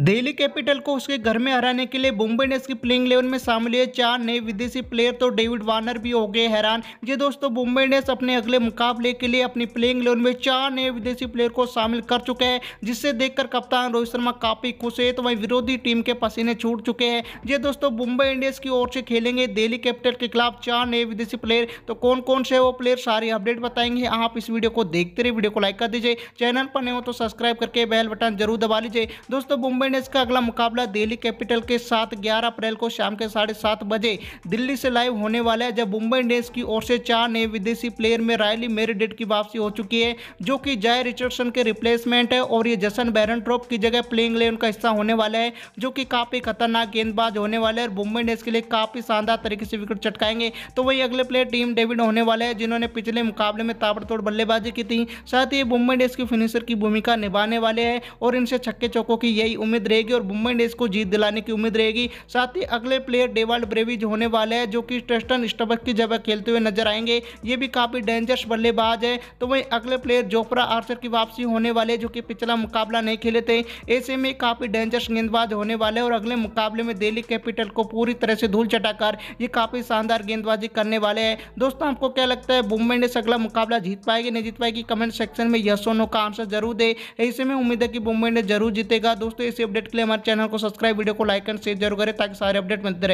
Delhi capital को उसके घर में हराने के लिए मुंबई इंडियंस की प्लेइंग इलेवन में शामिल हुए चार नए विदेशी प्लेयर तो डेविड वार्नर भी हो गए हैरान जी दोस्तों मुंबई इंडियंस अपने अगले मुकाबले के लिए अपनी प्लेइंग इलेवन में चार नए विदेशी प्लेयर को शामिल कर चुके हैं जिससे देखकर कप्तान रोहित शर्मा काफी खुश है तो वहीं विरोधी टीम के पसीने छूट चुके हैं जी दोस्तों मुंबई इंडियंस की ओर से खेलेंगे दिल्ली कैपिटल के खिलाफ चार नए विदेशी प्लेयर तो कौन कौन से वो प्लेयर सारी अपडेट बताएंगे आप इस वीडियो को देखते रहे वीडियो को लाइक कर दीजिए चैनल पर नहीं हो तो सब्सक्राइब करके बेल बटन जरूर दबा लीजिए दोस्तों मुंबई मुंबई इंडियंस का अगला मुकाबला दिल्ली कैपिटल के साथ ग्यारह अप्रैल को शाम के साढ़े सात बजे दिल्ली से लाइव होने वाला है जब मुंबई इंडियंस की ओर से चार नए विदेशी प्लेयर में रायली मेरिडेट की वापसी हो चुकी है जो कि जय रिचर्डसन के रिप्लेसमेंट है और ये जसन बैरन ट्रॉप की जगह प्लेइंग लेन का हिस्सा होने वाला है जो कि काफ़ी खतरनाक गेंदबाज होने वाले और मुंबई इंडियंस के लिए काफ़ी शानदार तरीके से विकेट चटकाएंगे तो वही अगले प्लेयर टीम डेविड होने वाले हैं जिन्होंने पिछले मुकाबले में ताबड़तोड़ बल्लेबाजी की थी साथ ही मुंबई इंडियंस की फिनिशर की भूमिका निभाने वाले हैं और इनसे छक्के चौकों की यही उम्मीद उम्मीद रहेगी और मुंबई इंडियंस को जीत दिलाने की उम्मीद रहेगी साथ ही अगले प्लेयर डेवाल्ड ब्रेविज होने वाले हैं जो कि टेस्टन स्टबक की जगह खेलते हुए नजर आएंगे ये भी काफ़ी डेंजरस बल्लेबाज है तो वही अगले प्लेयर जोफ्रा आर्चर की वापसी होने वाले जो कि पिछला मुकाबला नहीं खेले थे ऐसे में काफ़ी डेंजरस गेंदबाज होने वाले और अगले मुकाबले में दिल्ली कैपिटल को पूरी तरह से धूल चटाकर ये काफ़ी शानदार गेंदबाजी करने वाले हैं दोस्तों आपको क्या लगता है मुंबई इंडियंस अगला मुकाबला जीत पाएगी नहीं जीत पाएगी कमेंट सेक्शन में यशो नो का आंसर जरूर दे ऐसे में उम्मीद है कि मुंबई इंडियंस जरूर जीतेगा दोस्तों ऐसे ऐसी अपडेट के लिए हमारे चैनल को सब्सक्राइब वीडियो को लाइक एंड शेयर जरूर करें ताकि सारे अपडेट मिलते रहे